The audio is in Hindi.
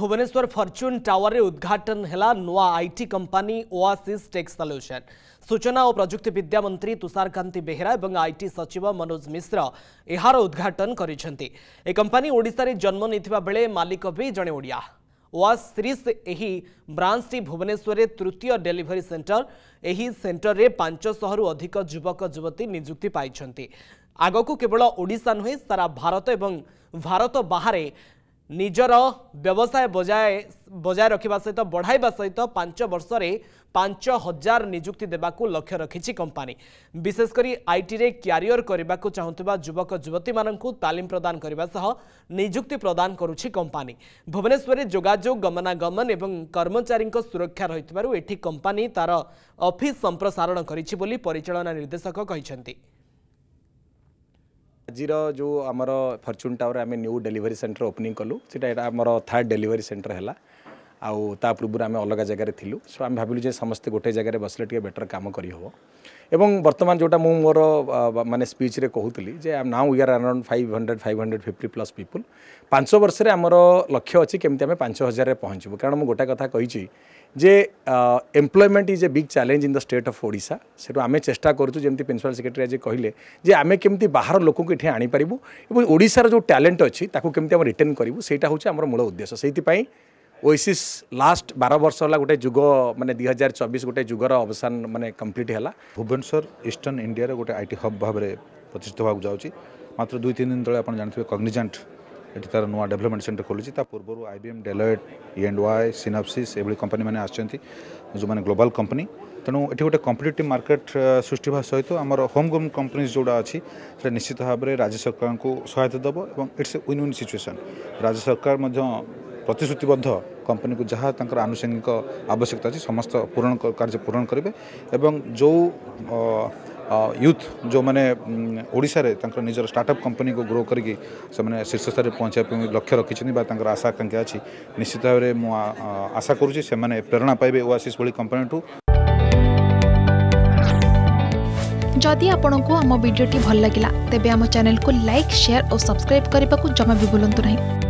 भुवनेश्वर फर्च्यून टावर रे उद्घाटन है नुआ IT company Oasis tech solution सूचना और प्रजुक्ति विद्या मंत्री तुषारकांति बेहरा और आईटी सचिव मनोज मिश्र यार उद्घाटन कर कंपानी ओडार जन्म नहीं बेले मालिक भी जड़े ओडिया ओआसीस ब्रांचटी भुवनेश्वर तृतीय डेलीवरी सेन्टर यही सेन्टर में पांचशह अधिक युवक युवती निजुक्ति पाई आगक केवल ओडा नुहे सारा भारत एवं भारत बाहर ନିଜର ବ୍ୟବସାୟ ବଜାୟ ବଜାୟ ରଖିବା ସହିତ ବଢ଼ାଇବା ସହିତ ପାଞ୍ଚ ବର୍ଷରେ ପାଞ୍ଚ ହଜାର ନିଯୁକ୍ତି ଦେବାକୁ ଲକ୍ଷ୍ୟ ରଖିଛି କମ୍ପାନୀ ବିଶେଷ କରି ଆଇଟିରେ କ୍ୟାରିୟର କରିବାକୁ ଚାହୁଁଥିବା ଯୁବକ ଯୁବତୀମାନଙ୍କୁ ତାଲିମ ପ୍ରଦାନ କରିବା ସହ ନିଯୁକ୍ତି ପ୍ରଦାନ କରୁଛି କମ୍ପାନୀ ଭୁବନେଶ୍ୱରରେ ଯୋଗାଯୋଗ ଗମନାଗମନ ଏବଂ କର୍ମଚାରୀଙ୍କ ସୁରକ୍ଷା ରହିଥିବାରୁ ଏଠି କମ୍ପାନୀ ତାର ଅଫିସ୍ ସମ୍ପ୍ରସାରଣ କରିଛି ବୋଲି ପରିଚାଳନା ନିର୍ଦ୍ଦେଶକ କହିଛନ୍ତି ଆଜିର ଯେଉଁ ଆମର ଫର୍ଚୁନ୍ ଟାୱାର ଆମେ ନ୍ୟୁ ଡେଲିଭରି ସେଣ୍ଟର ଓପନିଂ କଲୁ ସେଇଟା ଏଇଟା ଆମର ଥାର୍ଡ଼ ଡେଲିଭରି ସେଣ୍ଟର ହେଲା ଆଉ ତା ପୂର୍ବରୁ ଆମେ ଅଲଗା ଜାଗାରେ ଥିଲୁ ସୋ ଆମେ ଭାବିଲୁ ଯେ ସମସ୍ତେ ଗୋଟେ ଜାଗାରେ ବସିଲେ ଟିକେ ବେଟର୍ କାମ କରିହେବ ଏବଂ ବର୍ତ୍ତମାନ ଯେଉଁଟା ମୁଁ ମୋର ମାନେ ସ୍ପିଚ୍ରେ କହୁଥିଲି ଯେ now we are around five hundred five hundred fifty plus people ପାଞ୍ଚ ବର୍ଷରେ ଆମର ଲକ୍ଷ୍ୟ ଅଛି କେମିତି ଆମେ ପାଞ୍ଚ ହଜାରରେ ପହଞ୍ଚିବୁ କାରଣ ମୁଁ ଗୋଟା କଥା କହିଛି ଯେ employment is a big challenge in the state of Odisha ସେଠୁ ଆମେ ଚେଷ୍ଟା କରୁଛୁ ଯେମିତି ପ୍ରିନ୍ସିପାଲ୍ ସେକ୍ରେଟାରୀ ଆଜି କହିଲେ ଯେ ଆମେ କେମିତି ବାହାର ଲୋକଙ୍କୁ ଏଠି ଆଣିପାରିବୁ ଏବଂ ଓଡ଼ିଶାର ଯେଉଁ ଟ୍ୟାଲେଣ୍ଟ ଅଛି ତାକୁ କେମିତି ଆମେ ରିଟର୍ନ କରିବୁ ସେଇଟା ହେଉଛି ଆମର ମୂଳ ଉଦ୍ଦେଶ୍ୟ ସେଇଥିପାଇଁ ওইসিস লাস্ট বার বর্ষ হল গোটে যুগ মানে দুই হাজার চবিশ গোটে যুগর অবসান মানে কমপ্লিট হল ভুবনেশ্বর ইষ্টর্ন ইন্ডিয়ার গোটে আইটি হব ভাবে প্রতিষ্ঠিত হওয়া যাচ্ছি মাত্র দুই তিন দিন তো আপনার জানিথে কগ্নিজান্ট এটি তার নয় ডেভেলপমেন্ট সেন্টার খোলিছে তা পূর্ব IBM Deloitte E and Y Synopsys এভাবে কোম্পানি মানে আসছেন যে গ্লোবাল কোম্পানি তেমন এটি গোটে কম্পিটিটিভ মার্কেট সৃষ্টি হওয়া সহ আমার হোম গ্রোম কোম্পানিজ যেটা আছে সেটা নিশ্চিত ভাবে রাজ্য সরকারকে সহায়তা দেব এবং it's a win win situation রাজ্য সরকার प्रतिश्रुतिबद्ध कंपनी को जहाँ तक आनुषंगिक आवश्यकता अच्छी समस्त पूरण कार्य पूरण करेंगे एवं जो युथ जो मैंने ओडारे निजर स्टार्टअप कंपनी को ग्रो करी से शीर्ष स्तर में पहुँचाप लक्ष्य रखी आशा आकांक्षा अच्छी निश्चित भाव में आशा करूँ से प्रेरणा पाए ओआसीस भाई कंपनी ठू जदि आपण को आम भिडी भल लगा तेब आम चेल को लाइक सेयार और सब्सक्राइब करने को जमा भी बुलां नहीं